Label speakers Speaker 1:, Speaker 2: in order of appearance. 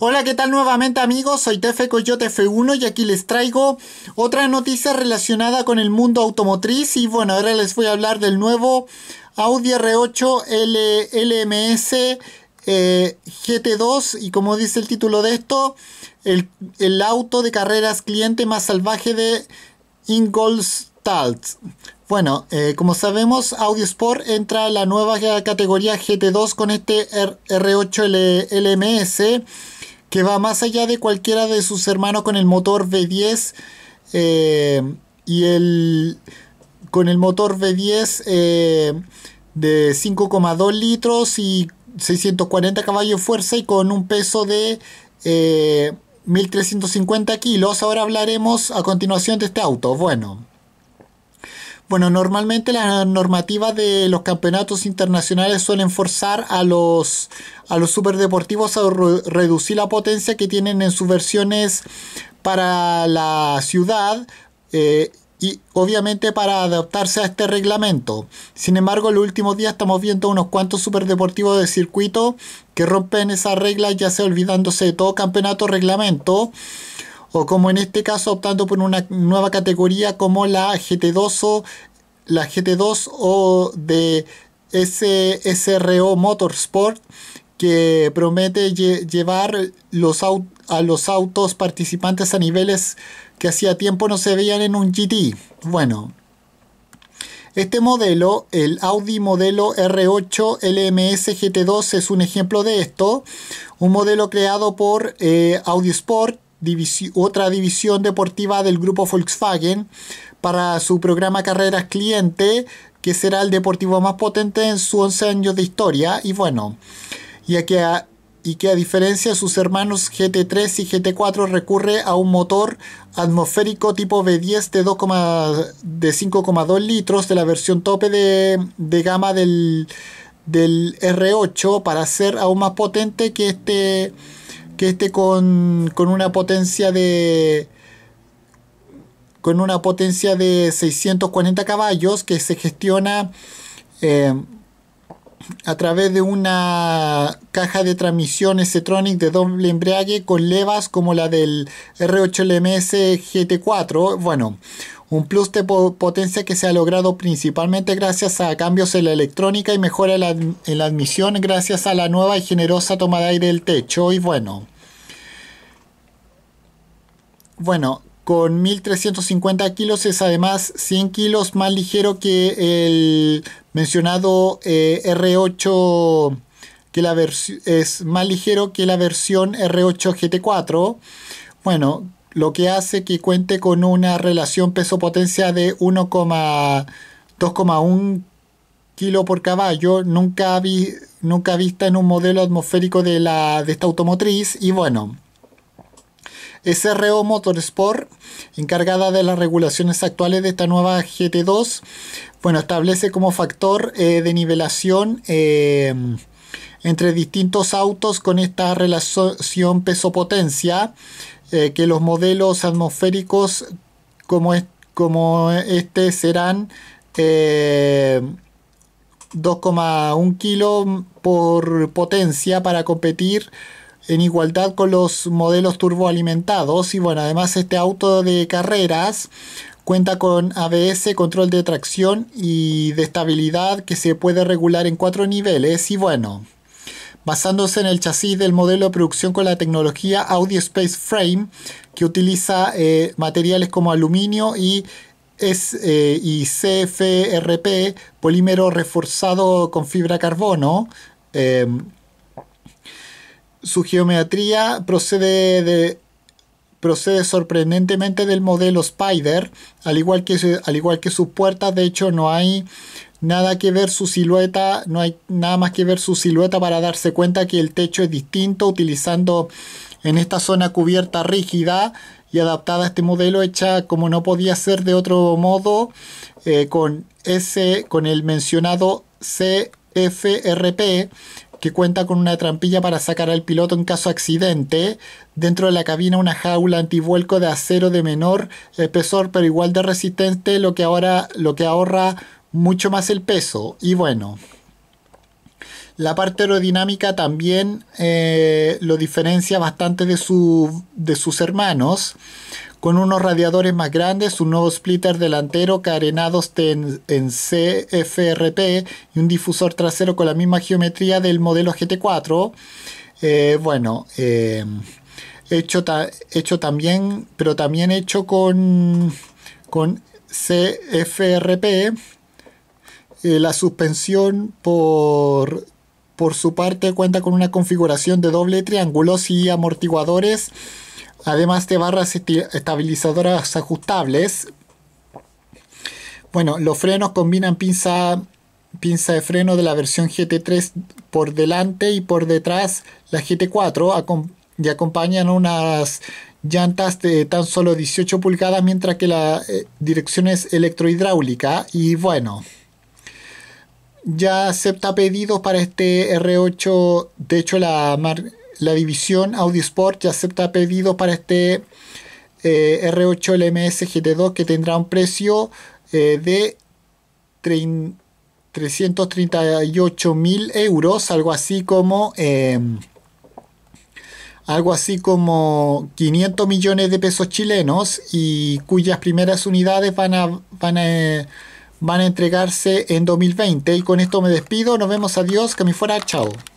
Speaker 1: Hola, ¿qué tal nuevamente amigos? Soy Tefe Coyote F1 y aquí les traigo otra noticia relacionada con el mundo automotriz y bueno, ahora les voy a hablar del nuevo Audi R8 LMS GT2 y como dice el título de esto, el, auto de carreras cliente más salvaje de Ingolstadt. Bueno, eh, como sabemos, Audi Sport entra a la nueva categoría GT2 con este R 8 LMS que va más allá de cualquiera de sus hermanos con el motor V10 eh, y el con el motor V10 eh, de 5,2 litros y 640 caballos de fuerza y con un peso de 1350 eh, kilos. Ahora hablaremos a continuación de este auto. Bueno. Bueno, normalmente las normativas de los campeonatos internacionales suelen forzar a los, a los superdeportivos a reducir la potencia que tienen en sus versiones para la ciudad. Eh, y obviamente para adaptarse a este reglamento. Sin embargo, el último día estamos viendo unos cuantos superdeportivos de circuito que rompen esa regla ya sea olvidándose de todo campeonato reglamento o como en este caso optando por una nueva categoría como la GT2 o la GT2 o de SRO Motorsport que promete llevar los a los autos participantes a niveles que hacía tiempo no se veían en un GT. Bueno, este modelo, el Audi modelo R8 LMS GT2 es un ejemplo de esto, un modelo creado por eh, Audi Sport otra división deportiva del grupo Volkswagen para su programa Carreras Cliente, que será el deportivo más potente en sus 11 años de historia. Y bueno, ya que y que a diferencia de sus hermanos GT3 y GT4 recurre a un motor atmosférico tipo V10 de, de 5,2 litros de la versión tope de, gama del R8 para ser aún más potente que este que esté con, con una potencia de con una potencia de 640 caballos que se gestiona eh, a través de una caja de transmisión s de doble embrague con levas como la del R8LMS GT4. Bueno, un plus de potencia que se ha logrado principalmente gracias a cambios en la electrónica y mejora en la, en la admisión gracias a la nueva y generosa toma de aire del techo. Y bueno. Bueno, con 1350 kilos es además 100 kilos más ligero que el mencionado eh, R8 que la es más ligero que la versión R8 GT4. Bueno, lo que hace que cuente con una relación peso-potencia de 1,2,1 kilo por caballo, nunca, vi, nunca vista en un modelo atmosférico de, la, de esta automotriz. Y bueno, SRO Motorsport, encargada de las regulaciones actuales de esta nueva GT2, bueno, establece como factor eh, de nivelación eh, entre distintos autos con esta relación peso-potencia, eh, que los modelos atmosféricos como, como este serán 2,1 kilo por potencia para competir en igualdad con los modelos turboalimentados. Y bueno, además este auto de carreras cuenta con ABS, control de tracción y de estabilidad que se puede regular en cuatro niveles. Y bueno, basándose en el chasis del modelo de producción con la tecnología Audi Space Frame, que utiliza eh, materiales como aluminio y eh, y CFRP, polímero reforzado con fibra carbono. Eh, su geometría procede de procede sorprendentemente del modelo Spider, al igual que al igual que sus puertas, de hecho no hay nada que ver su silueta, no hay nada más que ver su silueta para darse cuenta que el techo es distinto utilizando en esta zona cubierta rígida y adaptada a este modelo hecha como no podía ser de otro modo eh, con ese con el mencionado CFRP que cuenta con una trampilla para sacar al piloto en caso de accidente. Dentro de la cabina una jaula antivuelco de acero de menor espesor pero igual de resistente, lo que, ahora, lo que ahorra mucho más el peso. Y bueno, la parte aerodinámica también eh, lo diferencia bastante de, de sus hermanos, con unos radiadores más grandes, un nuevo splitter delantero carenados en, CFRP y un difusor trasero con la misma geometría del modelo GT4. Eh, bueno, eh, hecho, hecho también, pero también hecho con, con CFRP. la suspensión por por su parte cuenta con una configuración de doble triángulos y amortiguadores, además de barras estabilizadoras ajustables. Bueno, los frenos combinan pinza, pinza de freno de la versión GT3 por delante y por detrás la GT4 y acompañan unas llantas de tan solo 18 pulgadas mientras que la eh, dirección es electrohidráulica y bueno ya acepta pedidos para este R8. De hecho, la, la división Audi Sport ya acepta pedidos para este R8 LMS GT2 que tendrá un precio eh, de 338 mil euros, algo así como. Em, algo así como 500 millones de pesos chilenos y cuyas primeras unidades van a, van a van a entregarse en 2020. Y con esto me despido. Nos vemos. Adiós. Que me fuera. Chao.